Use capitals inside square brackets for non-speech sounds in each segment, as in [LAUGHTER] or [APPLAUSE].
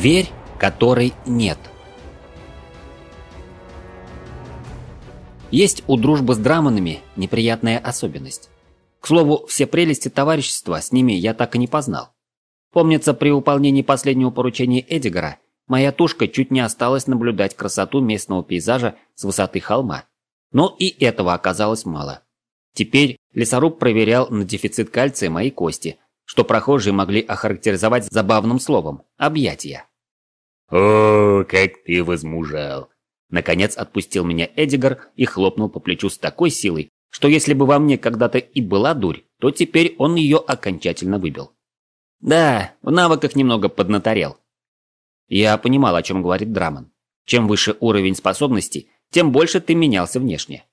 Дверь, которой нет. Есть у дружбы с драманами неприятная особенность. К слову, все прелести товарищества с ними я так и не познал. Помнится, при выполнении последнего поручения Эдигара моя тушка чуть не осталась наблюдать красоту местного пейзажа с высоты холма. Но и этого оказалось мало. Теперь лесоруб проверял на дефицит кальция мои кости, что прохожие могли охарактеризовать забавным словом – объятия. «О, как ты возмужал!» Наконец отпустил меня Эдигар и хлопнул по плечу с такой силой, что если бы во мне когда-то и была дурь, то теперь он ее окончательно выбил. Да, в навыках немного поднаторел. Я понимал, о чем говорит Драман. Чем выше уровень способностей, тем больше ты менялся внешне.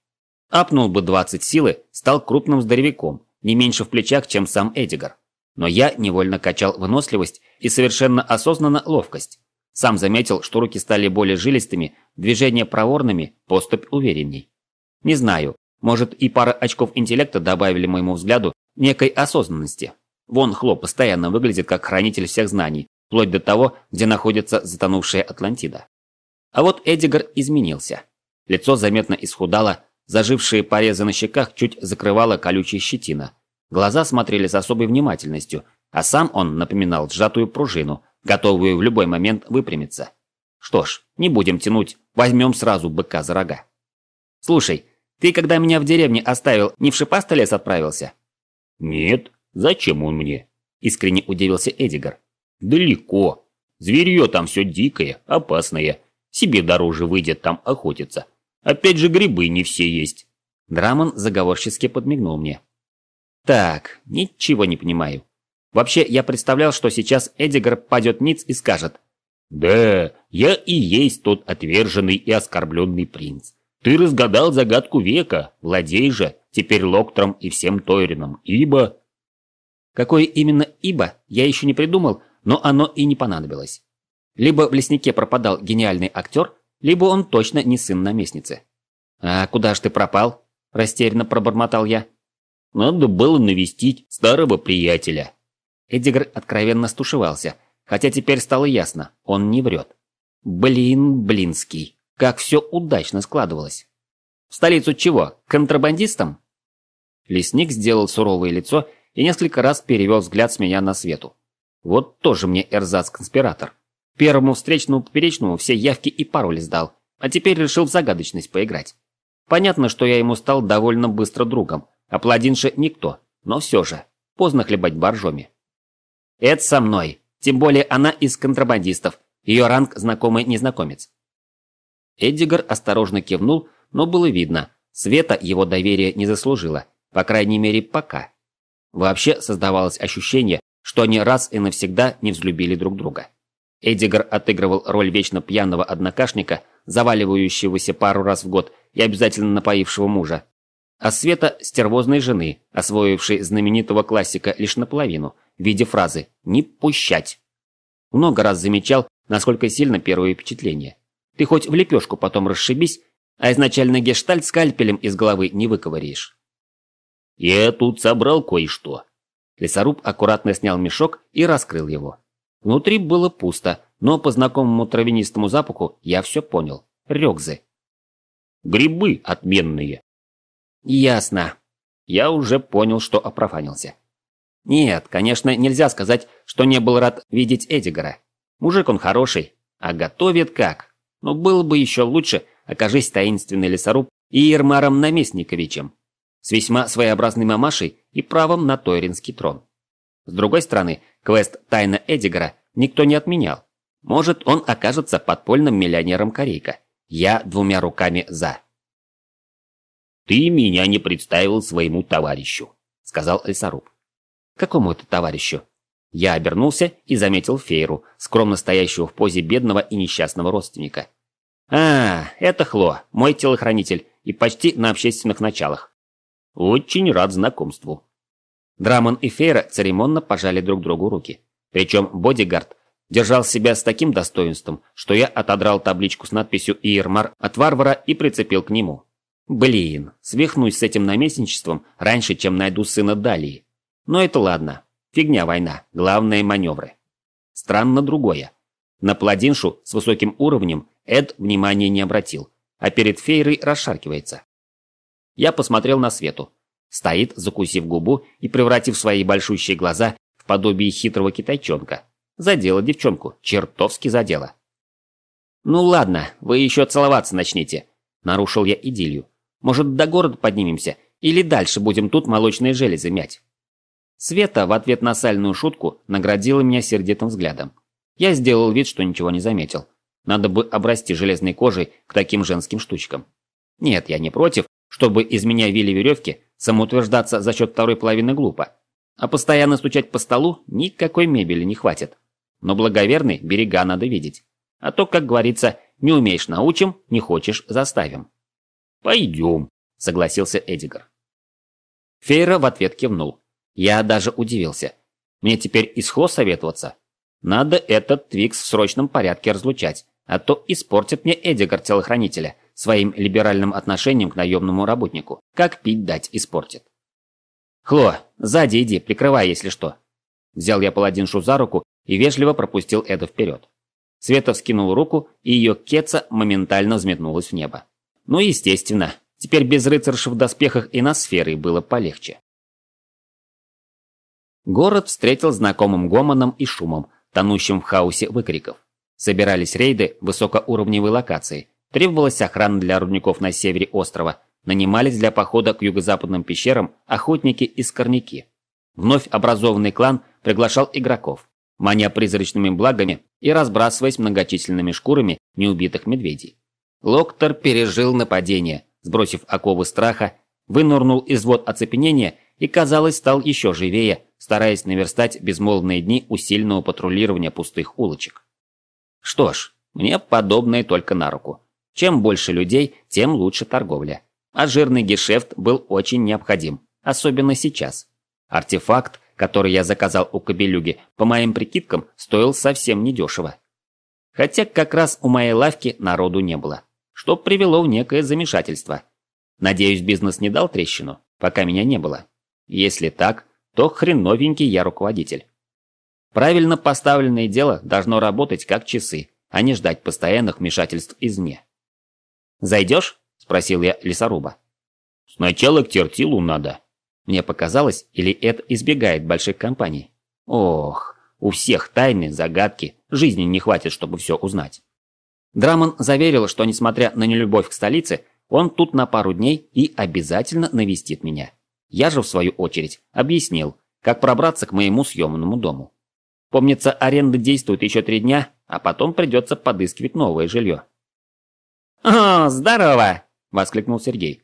Апнул бы 20 силы, стал крупным здоровяком, не меньше в плечах, чем сам Эдигар. Но я невольно качал выносливость и совершенно осознанно ловкость. Сам заметил, что руки стали более жилистыми, движения проворными, поступь уверенней. Не знаю, может и пара очков интеллекта добавили моему взгляду некой осознанности. Вон Хло постоянно выглядит как хранитель всех знаний, вплоть до того, где находится затонувшая Атлантида. А вот Эдигар изменился. Лицо заметно исхудало, зажившие порезы на щеках чуть закрывала колючая щетина. Глаза смотрели с особой внимательностью, а сам он напоминал сжатую пружину, готовую в любой момент выпрямиться. Что ж, не будем тянуть, возьмем сразу быка за рога. Слушай, ты когда меня в деревне оставил, не в шипастый лес отправился? Нет, зачем он мне? Искренне удивился Эдигар. Далеко. Зверье там все дикое, опасное. Себе дороже выйдет там охотиться. Опять же грибы не все есть. Драмон заговорчески подмигнул мне. Так, ничего не понимаю. Вообще, я представлял, что сейчас Эдигар падет ниц и скажет. «Да, я и есть тот отверженный и оскорбленный принц. Ты разгадал загадку века, владей же, теперь Локтром и всем Тойрином, ибо...» Какое именно «ибо» я еще не придумал, но оно и не понадобилось. Либо в леснике пропадал гениальный актер, либо он точно не сын наместницы. «А куда ж ты пропал?» – растерянно пробормотал я. «Надо было навестить старого приятеля», Эдигр откровенно стушевался, хотя теперь стало ясно, он не врет. Блин, блинский, как все удачно складывалось. В столицу чего, контрабандистом? Лесник сделал суровое лицо и несколько раз перевел взгляд с меня на свету. Вот тоже мне эрзац-конспиратор. Первому встречному поперечному все явки и пароли сдал, а теперь решил в загадочность поиграть. Понятно, что я ему стал довольно быстро другом, а паладинше никто, но все же, поздно хлебать боржоми. Это со мной. Тем более она из контрабандистов. Ее ранг знакомый незнакомец. Эдигар осторожно кивнул, но было видно. Света его доверие не заслужила. По крайней мере, пока. Вообще создавалось ощущение, что они раз и навсегда не взлюбили друг друга. Эдигар отыгрывал роль вечно пьяного однокашника, заваливающегося пару раз в год и обязательно напоившего мужа. А Света – стервозной жены, освоившей знаменитого классика лишь наполовину – в виде фразы «не пущать». Много раз замечал, насколько сильно первое впечатление. Ты хоть в лепешку потом расшибись, а изначально гештальт скальпелем из головы не выковыришь. «Я тут собрал кое-что». Лесоруб аккуратно снял мешок и раскрыл его. Внутри было пусто, но по знакомому травянистому запаху я все понял. Рёкзы. «Грибы отменные». «Ясно. Я уже понял, что опрофанился». Нет, конечно, нельзя сказать, что не был рад видеть Эдигара. Мужик он хороший, а готовит как. Но было бы еще лучше, окажись таинственный лесоруб и Ермаром Наместниковичем, с весьма своеобразной мамашей и правом на Тойринский трон. С другой стороны, квест «Тайна Эдигара» никто не отменял. Может, он окажется подпольным миллионером Корейка. Я двумя руками за. «Ты меня не представил своему товарищу», — сказал лесоруб. Какому-то товарищу. Я обернулся и заметил Фейру, скромно стоящую в позе бедного и несчастного родственника. «А, это Хло, мой телохранитель, и почти на общественных началах. Очень рад знакомству». Драмон и Фейра церемонно пожали друг другу руки. Причем бодигард держал себя с таким достоинством, что я отодрал табличку с надписью «Иермар» от варвара и прицепил к нему. «Блин, свихнусь с этим наместничеством раньше, чем найду сына Далии». Но это ладно. Фигня война. Главное маневры. Странно другое. На паладиншу с высоким уровнем Эд внимания не обратил, а перед Фейрой расшаркивается. Я посмотрел на Свету. Стоит, закусив губу и превратив свои большущие глаза в подобие хитрого китайчонка. Задело девчонку, чертовски задело. «Ну ладно, вы еще целоваться начните», – нарушил я идиллию. «Может, до города поднимемся? Или дальше будем тут молочные железы мять?» Света в ответ на сальную шутку наградила меня сердитым взглядом. Я сделал вид, что ничего не заметил. Надо бы обрасти железной кожей к таким женским штучкам. Нет, я не против, чтобы из меня вили веревки, самоутверждаться за счет второй половины глупо. А постоянно стучать по столу никакой мебели не хватит. Но благоверный берега надо видеть. А то, как говорится, не умеешь научим, не хочешь заставим. «Пойдем», — согласился Эдигар. Фейра в ответ кивнул. Я даже удивился. Мне теперь и с советоваться? Надо этот Твикс в срочном порядке разлучать, а то испортит мне Эдигар телохранителя своим либеральным отношением к наемному работнику. Как пить дать испортит. «Хло, сзади иди, прикрывай, если что». Взял я паладиншу за руку и вежливо пропустил Эда вперед. Света вскинул руку, и ее кеца моментально взметнулась в небо. Ну, естественно, теперь без рыцарши в доспехах и на сферы было полегче. Город встретил знакомым гомоном и шумом, тонущим в хаосе выкриков. Собирались рейды высокоуровневой локации, требовалась охрана для рудников на севере острова, нанимались для похода к юго-западным пещерам охотники и скорняки. Вновь образованный клан приглашал игроков, маня призрачными благами и разбрасываясь многочисленными шкурами неубитых медведей. Локтор пережил нападение, сбросив оковы страха, вынырнул из вод оцепенения и, казалось, стал еще живее, стараясь наверстать безмолвные дни усиленного патрулирования пустых улочек. Что ж, мне подобное только на руку. Чем больше людей, тем лучше торговля. А жирный гешефт был очень необходим, особенно сейчас. Артефакт, который я заказал у Кобелюги, по моим прикидкам, стоил совсем недешево. Хотя как раз у моей лавки народу не было, что привело в некое замешательство. Надеюсь, бизнес не дал трещину, пока меня не было. Если так, то хреновенький я руководитель. Правильно поставленное дело должно работать как часы, а не ждать постоянных вмешательств извне. «Зайдешь?» – спросил я лесоруба. «Сначала к тертилу надо». Мне показалось, или Эд избегает больших компаний. Ох, у всех тайны, загадки, жизни не хватит, чтобы все узнать. Драмон заверил, что несмотря на нелюбовь к столице, он тут на пару дней и обязательно навестит меня. Я же, в свою очередь, объяснил, как пробраться к моему съемному дому. Помнится, аренда действует еще три дня, а потом придется подыскивать новое жилье. «О, здорово!» – воскликнул Сергей.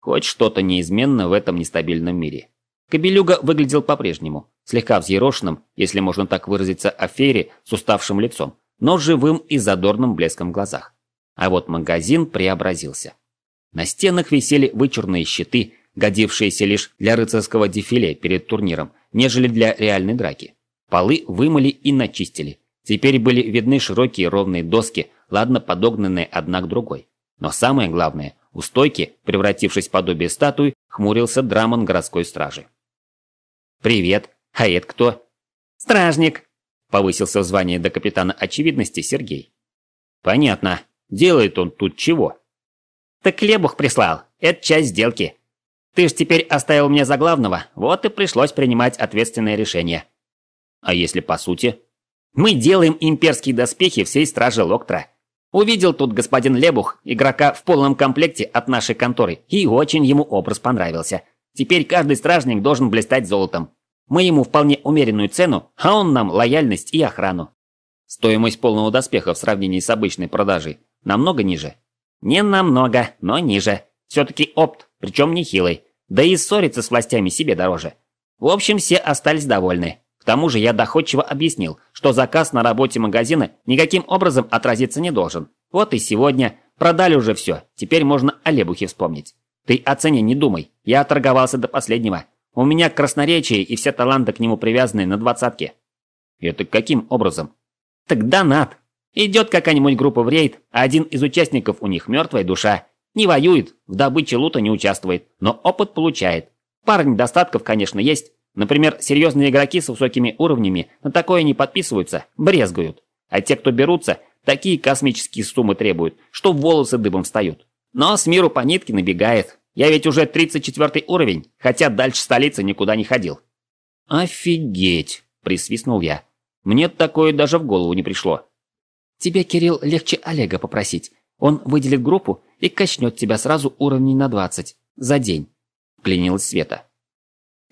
Хоть что-то неизменно в этом нестабильном мире. Кобелюга выглядел по-прежнему, слегка взъерошенным, если можно так выразиться, афере с уставшим лицом, но живым и задорным блеском в глазах. А вот магазин преобразился. На стенах висели вычурные щиты годившиеся лишь для рыцарского дефиле перед турниром, нежели для реальной драки. Полы вымыли и начистили. Теперь были видны широкие ровные доски, ладно подогнанные одна к другой. Но самое главное, у стойки, превратившись в подобие статуи, хмурился драмон городской стражи. «Привет, а это кто?» «Стражник», – повысился в звании до капитана очевидности Сергей. «Понятно. Делает он тут чего?» «Так Лебух прислал. Это часть сделки. Ты ж теперь оставил меня за главного, вот и пришлось принимать ответственное решение. А если по сути? Мы делаем имперские доспехи всей стражи Локтра. Увидел тут господин Лебух, игрока в полном комплекте от нашей конторы, и очень ему образ понравился. Теперь каждый стражник должен блистать золотом. Мы ему вполне умеренную цену, а он нам лояльность и охрану. Стоимость полного доспеха в сравнении с обычной продажей намного ниже? Не намного, но ниже. Все-таки опт, причем нехилый. Да и ссориться с властями себе дороже. В общем, все остались довольны. К тому же я доходчиво объяснил, что заказ на работе магазина никаким образом отразиться не должен. Вот и сегодня. Продали уже все. Теперь можно о лебухе вспомнить. Ты о цене не думай. Я торговался до последнего. У меня красноречие и все таланты к нему привязаны на двадцатке. Это каким образом? Так донат. Идет какая-нибудь группа в рейд, а один из участников у них мертвая душа. Не воюет, в добыче лута не участвует, но опыт получает. Пара недостатков, конечно, есть. Например, серьезные игроки с высокими уровнями на такое не подписываются, брезгуют. А те, кто берутся, такие космические суммы требуют, что волосы дыбом встают. Но с миру по нитке набегает. Я ведь уже 34 уровень, хотя дальше столицы никуда не ходил. «Офигеть!» – присвистнул я. «Мне такое даже в голову не пришло». «Тебе, Кирилл, легче Олега попросить. Он выделит группу и качнет тебя сразу уровней на 20 за день», – клянилась Света.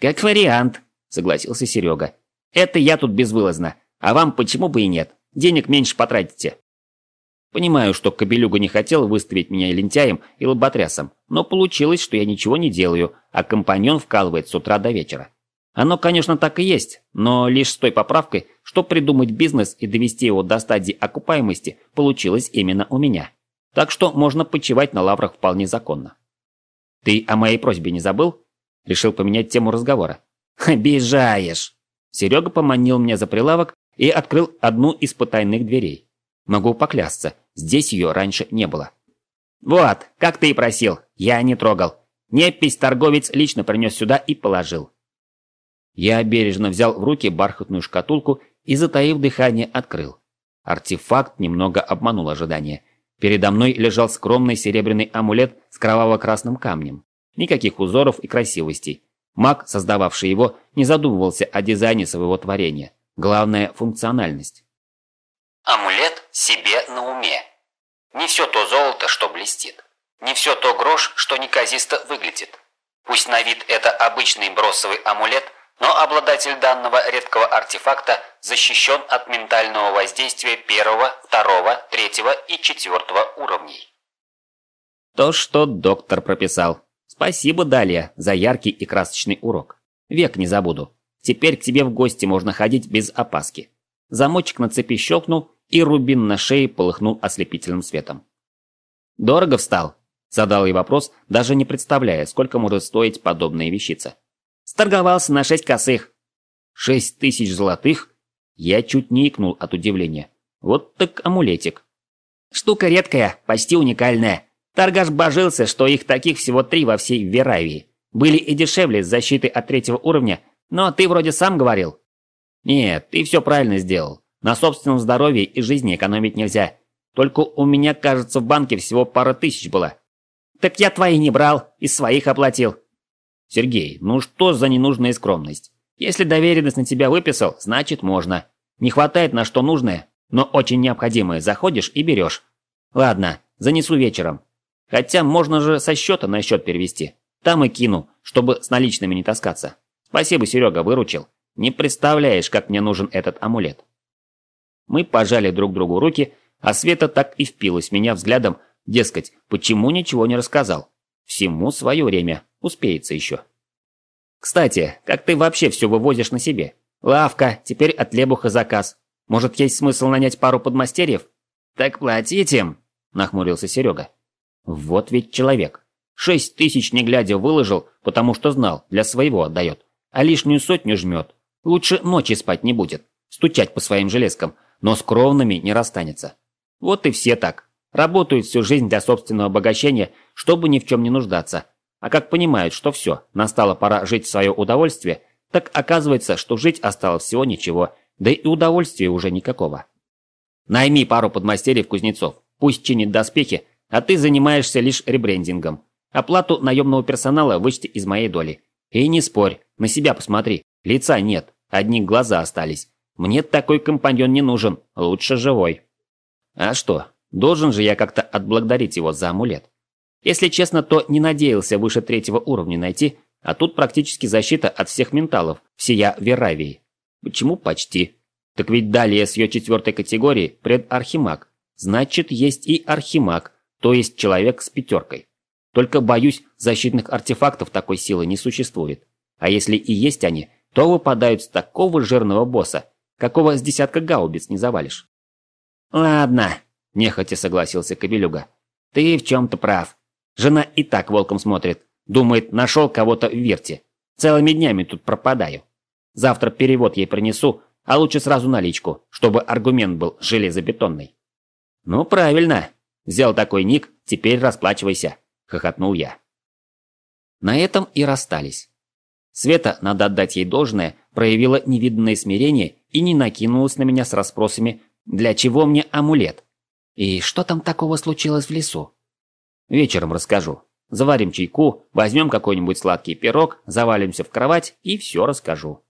«Как вариант», – согласился Серега. «Это я тут безвылазно, а вам почему бы и нет? Денег меньше потратите». Понимаю, что Кобелюга не хотел выставить меня и лентяем и лоботрясом, но получилось, что я ничего не делаю, а компаньон вкалывает с утра до вечера. Оно, конечно, так и есть, но лишь с той поправкой, что придумать бизнес и довести его до стадии окупаемости получилось именно у меня. Так что можно почивать на лаврах вполне законно. Ты о моей просьбе не забыл? Решил поменять тему разговора. [LAUGHS] Обижаешь. Серега поманил меня за прилавок и открыл одну из потайных дверей. Могу поклясться, здесь ее раньше не было. «Вот, как ты и просил, я не трогал. Непись торговец лично принес сюда и положил». Я бережно взял в руки бархатную шкатулку и, затаив дыхание, открыл. Артефакт немного обманул ожидания. Передо мной лежал скромный серебряный амулет с кроваво-красным камнем. Никаких узоров и красивостей. Маг, создававший его, не задумывался о дизайне своего творения. Главное – функциональность. Амулет себе на уме. Не все то золото, что блестит. Не все то грош, что неказисто выглядит. Пусть на вид это обычный бросовый амулет, но обладатель данного редкого артефакта защищен от ментального воздействия первого, второго, третьего и четвертого уровней. То, что доктор прописал. Спасибо, Далия, за яркий и красочный урок. Век не забуду. Теперь к тебе в гости можно ходить без опаски. Замочек на цепи щелкнул, и рубин на шее полыхнул ослепительным светом. «Дорого встал?» – задал ей вопрос, даже не представляя, сколько может стоить подобная вещица. Сторговался на шесть косых. Шесть тысяч золотых? Я чуть не икнул от удивления. Вот так амулетик. Штука редкая, почти уникальная. Торгаш божился, что их таких всего три во всей Веравии. Были и дешевле с защитой от третьего уровня, но ты вроде сам говорил. Нет, ты все правильно сделал. На собственном здоровье и жизни экономить нельзя. Только у меня, кажется, в банке всего пара тысяч было. Так я твои не брал, из своих оплатил. Сергей, ну что за ненужная скромность? Если доверенность на тебя выписал, значит можно. Не хватает на что нужное, но очень необходимое заходишь и берешь. Ладно, занесу вечером. Хотя можно же со счета на счет перевести. Там и кину, чтобы с наличными не таскаться. Спасибо, Серега, выручил. Не представляешь, как мне нужен этот амулет. Мы пожали друг другу руки, а Света так и впилась меня взглядом, дескать, почему ничего не рассказал. Всему свое время. Успеется еще. Кстати, как ты вообще все вывозишь на себе? Лавка, теперь от Лебуха заказ. Может, есть смысл нанять пару подмастерьев? Так платить им, нахмурился Серега. Вот ведь человек. Шесть тысяч не глядя выложил, потому что знал, для своего отдает. А лишнюю сотню жмет. Лучше ночи спать не будет. Стучать по своим железкам, но с кровными не расстанется. Вот и все так. Работают всю жизнь для собственного обогащения, чтобы ни в чем не нуждаться. А как понимают, что все, настала пора жить в свое удовольствие, так оказывается, что жить осталось всего ничего, да и удовольствия уже никакого. Найми пару подмастерьев кузнецов, пусть чинит доспехи, а ты занимаешься лишь ребрендингом. Оплату наемного персонала вычти из моей доли. И не спорь, на себя посмотри, лица нет, одни глаза остались. Мне такой компаньон не нужен, лучше живой. А что, должен же я как-то отблагодарить его за амулет? Если честно, то не надеялся выше третьего уровня найти, а тут практически защита от всех менталов, всея Веравии. Почему почти? Так ведь далее с ее четвертой категории предархимаг. Значит, есть и архимаг, то есть человек с пятеркой. Только, боюсь, защитных артефактов такой силы не существует. А если и есть они, то выпадают с такого жирного босса, какого с десятка гаубиц не завалишь. «Ладно», – нехотя согласился Кобелюга. «Ты в чем-то прав. Жена и так волком смотрит. Думает, нашел кого-то в верте. Целыми днями тут пропадаю. Завтра перевод ей принесу, а лучше сразу наличку, чтобы аргумент был железобетонный. Ну, правильно. Взял такой ник, теперь расплачивайся. Хохотнул я. На этом и расстались. Света, надо отдать ей должное, проявила невиданное смирение и не накинулась на меня с расспросами, для чего мне амулет? И что там такого случилось в лесу? Вечером расскажу. Заварим чайку, возьмем какой-нибудь сладкий пирог, завалимся в кровать и все расскажу.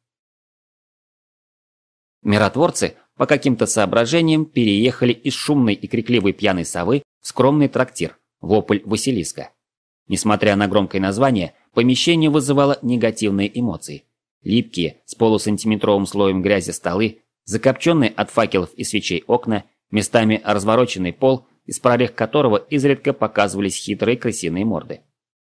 Миротворцы по каким-то соображениям переехали из шумной и крикливой пьяной совы в скромный трактир «Вопль Василиска». Несмотря на громкое название, помещение вызывало негативные эмоции. Липкие, с полусантиметровым слоем грязи столы, закопченные от факелов и свечей окна, местами развороченный пол – из прорех которого изредка показывались хитрые крысиные морды.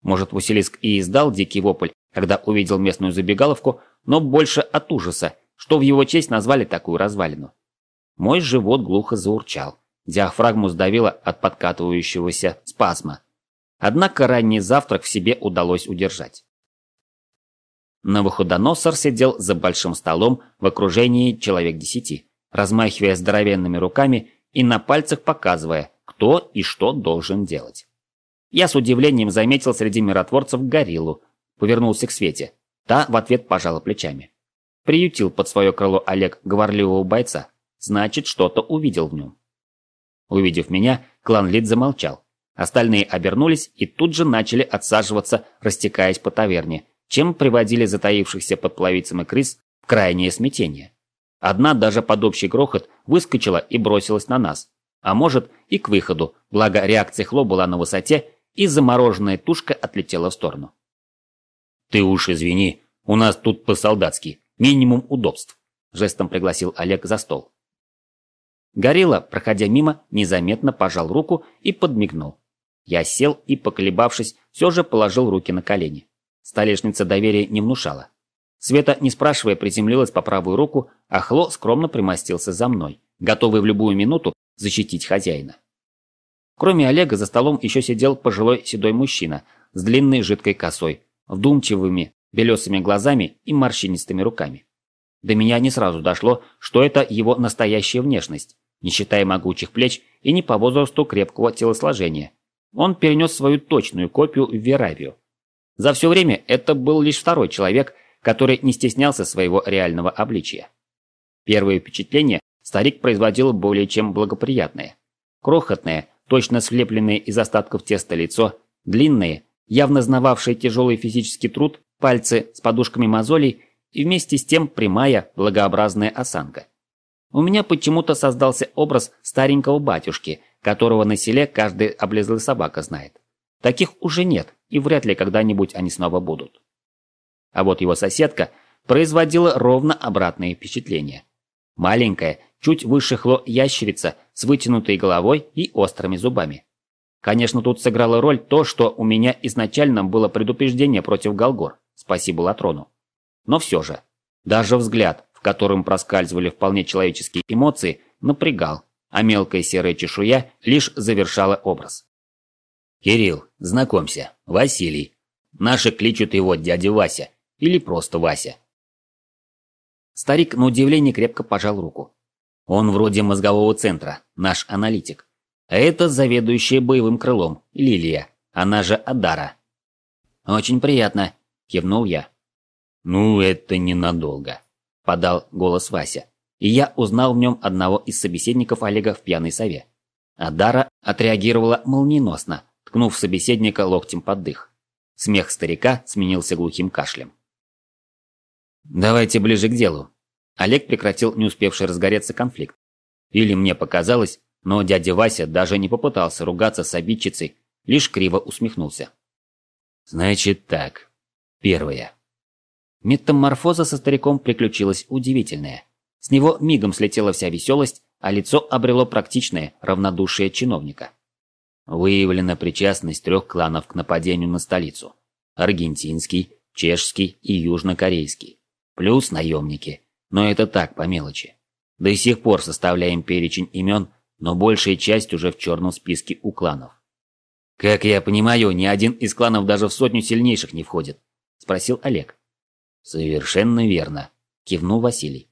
Может, Василиск и издал дикий вопль, когда увидел местную забегаловку, но больше от ужаса, что в его честь назвали такую развалину. Мой живот глухо заурчал. Диафрагму сдавило от подкатывающегося спазма. Однако ранний завтрак в себе удалось удержать. Новоходоносор сидел за большим столом в окружении человек десяти, размахивая здоровенными руками и на пальцах показывая, кто и что должен делать. Я с удивлением заметил среди миротворцев гориллу, повернулся к Свете. Та в ответ пожала плечами. Приютил под свое крыло Олег говорливого бойца, значит, что-то увидел в нем. Увидев меня, клан Лид замолчал. Остальные обернулись и тут же начали отсаживаться, растекаясь по таверне, чем приводили затаившихся под плавицем и крыс в крайнее смятение. Одна даже под общий грохот выскочила и бросилась на нас, а может и к выходу, благо реакция Хло была на высоте, и замороженная тушка отлетела в сторону. «Ты уж извини, у нас тут по-солдатски, минимум удобств», жестом пригласил Олег за стол. Горилла, проходя мимо, незаметно пожал руку и подмигнул. Я сел и, поколебавшись, все же положил руки на колени. Столешница доверия не внушала. Света, не спрашивая, приземлилась по правую руку, а Хло скромно примостился за мной, готовый в любую минуту защитить хозяина. Кроме Олега за столом еще сидел пожилой седой мужчина с длинной жидкой косой, вдумчивыми белесыми глазами и морщинистыми руками. До меня не сразу дошло, что это его настоящая внешность, не считая могучих плеч и не по возрасту крепкого телосложения. Он перенес свою точную копию в Веравию. За все время это был лишь второй человек, который не стеснялся своего реального обличия. Первое впечатление старик производил более чем благоприятное. Крохотное, точно слепленное из остатков теста лицо, длинные, явно знававшие тяжелый физический труд, пальцы с подушками мозолей и вместе с тем прямая, благообразная осанка. У меня почему-то создался образ старенького батюшки, которого на селе каждый облезлый собака знает. Таких уже нет, и вряд ли когда-нибудь они снова будут. А вот его соседка производила ровно обратные впечатления: Маленькая, Чуть выше хло ящерица с вытянутой головой и острыми зубами. Конечно, тут сыграло роль то, что у меня изначально было предупреждение против Голгор, спасибо Латрону. Но все же, даже взгляд, в котором проскальзывали вполне человеческие эмоции, напрягал, а мелкая серая чешуя лишь завершала образ. «Кирилл, знакомься, Василий. Наши кличут его дядя Вася или просто Вася». Старик на удивление крепко пожал руку. Он вроде мозгового центра, наш аналитик. А это заведующая боевым крылом, Лилия, она же Адара. «Очень приятно», – кивнул я. «Ну, это ненадолго», – подал голос Вася. И я узнал в нем одного из собеседников Олега в пьяной сове. Адара отреагировала молниеносно, ткнув собеседника локтем под дых. Смех старика сменился глухим кашлем. «Давайте ближе к делу», Олег прекратил не успевший разгореться конфликт. Или мне показалось, но дядя Вася даже не попытался ругаться с обидчицей, лишь криво усмехнулся. «Значит так. Первое. Метаморфоза со стариком приключилась удивительная. С него мигом слетела вся веселость, а лицо обрело практичное равнодушие чиновника. Выявлена причастность трех кланов к нападению на столицу. Аргентинский, чешский и южнокорейский. Плюс наемники, но это так, по мелочи. До сих пор составляем перечень имен, но большая часть уже в черном списке у кланов. «Как я понимаю, ни один из кланов даже в сотню сильнейших не входит», – спросил Олег. «Совершенно верно», – кивнул Василий.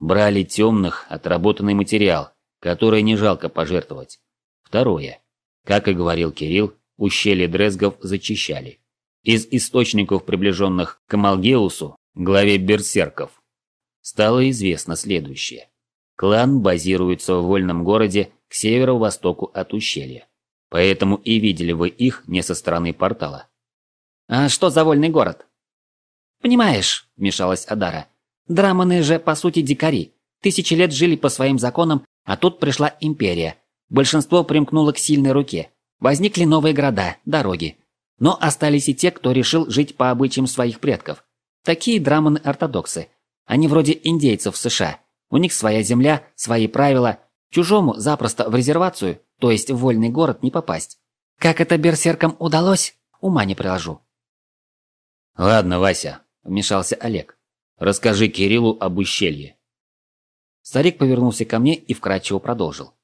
«Брали темных отработанный материал, который не жалко пожертвовать. Второе. Как и говорил Кирилл, ущелье Дрезгов зачищали. Из источников, приближенных к Амалгеусу, главе берсерков, стало известно следующее. Клан базируется в вольном городе к северо-востоку от ущелья. Поэтому и видели вы их не со стороны портала. «А что за вольный город?» «Понимаешь», – вмешалась Адара, – «драманы же, по сути, дикари. Тысячи лет жили по своим законам, а тут пришла империя. Большинство примкнуло к сильной руке. Возникли новые города, дороги. Но остались и те, кто решил жить по обычаям своих предков. Такие драманы-ортодоксы – они вроде индейцев США. У них своя земля, свои правила. Чужому запросто в резервацию, то есть в вольный город, не попасть. Как это берсеркам удалось, ума не приложу. «Ладно, Вася», – вмешался Олег. «Расскажи Кириллу об ущелье». Старик повернулся ко мне и вкратчиво продолжил.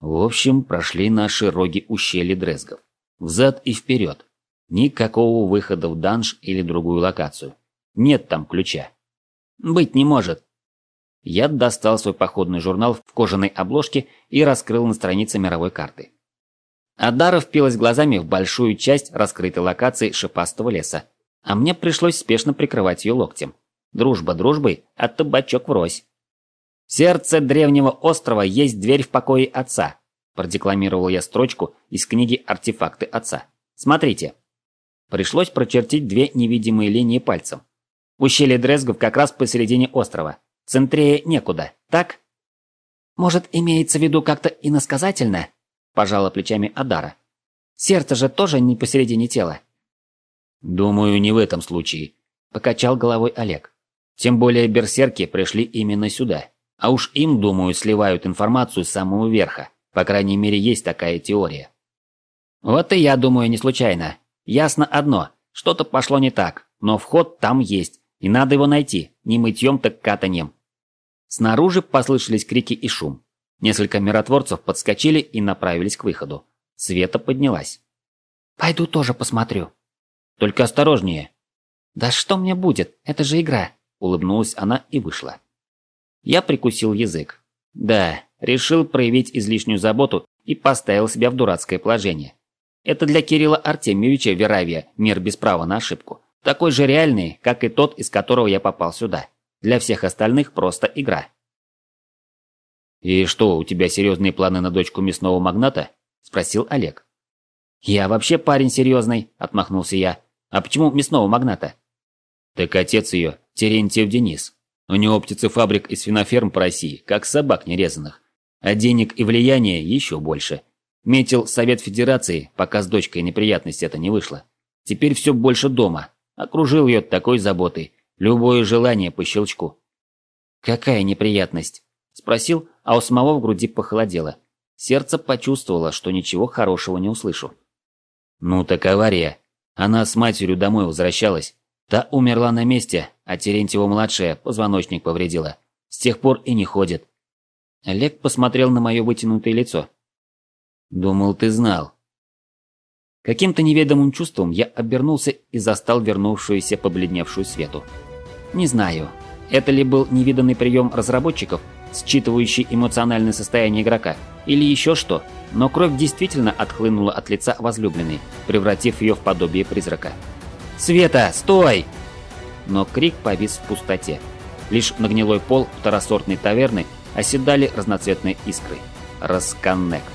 В общем, прошли наши роги ущелья Дрезгов. Взад и вперед. Никакого выхода в данж или другую локацию. Нет там ключа. Быть не может. Я достал свой походный журнал в кожаной обложке и раскрыл на странице мировой карты. Адара впилась глазами в большую часть раскрытой локации шипастого леса, а мне пришлось спешно прикрывать ее локтем. Дружба дружбой, а табачок врозь. «В сердце древнего острова есть дверь в покое отца», продекламировал я строчку из книги «Артефакты отца». «Смотрите». Пришлось прочертить две невидимые линии пальцем. Ущелье Дрезгов как раз посередине острова. Центрее некуда, так? Может, имеется в виду как-то иносказательно? Пожала плечами Адара. Сердце же тоже не посередине тела. Думаю, не в этом случае. Покачал головой Олег. Тем более берсерки пришли именно сюда. А уж им, думаю, сливают информацию с самого верха. По крайней мере, есть такая теория. Вот и я думаю не случайно. Ясно одно, что-то пошло не так, но вход там есть, и надо его найти, не мытьем, так катаньем. Снаружи послышались крики и шум. Несколько миротворцев подскочили и направились к выходу. Света поднялась. «Пойду тоже посмотрю». «Только осторожнее». «Да что мне будет? Это же игра!» Улыбнулась она и вышла. Я прикусил язык. Да, решил проявить излишнюю заботу и поставил себя в дурацкое положение. Это для Кирилла Артемьевича Веравия мир без права на ошибку. Такой же реальный, как и тот, из которого я попал сюда. Для всех остальных просто игра. «И что, у тебя серьезные планы на дочку мясного магната?» – спросил Олег. «Я вообще парень серьезный», – отмахнулся я. «А почему мясного магната?» «Так отец ее, Терентьев Денис. У него птицефабрик и свиноферм по России, как собак нерезанных. А денег и влияния еще больше. Метил Совет Федерации, пока с дочкой неприятность это не вышло. Теперь все больше дома, окружил ее такой заботой, любое желание по щелчку. «Какая неприятность?» – спросил, а у самого в груди похолодело. Сердце почувствовало, что ничего хорошего не услышу. «Ну так авария. Она с матерью домой возвращалась. Та умерла на месте, а Терентьева-младшая позвоночник повредила. С тех пор и не ходит». Олег посмотрел на мое вытянутое лицо. «Думал, ты знал. Каким-то неведомым чувством я обернулся и застал вернувшуюся побледневшую Свету. Не знаю, это ли был невиданный прием разработчиков, считывающий эмоциональное состояние игрока, или еще что, но кровь действительно отхлынула от лица возлюбленной, превратив ее в подобие призрака. «Света, стой!» Но крик повис в пустоте. Лишь на гнилой пол второсортной таверны оседали разноцветные искры. Расконнект.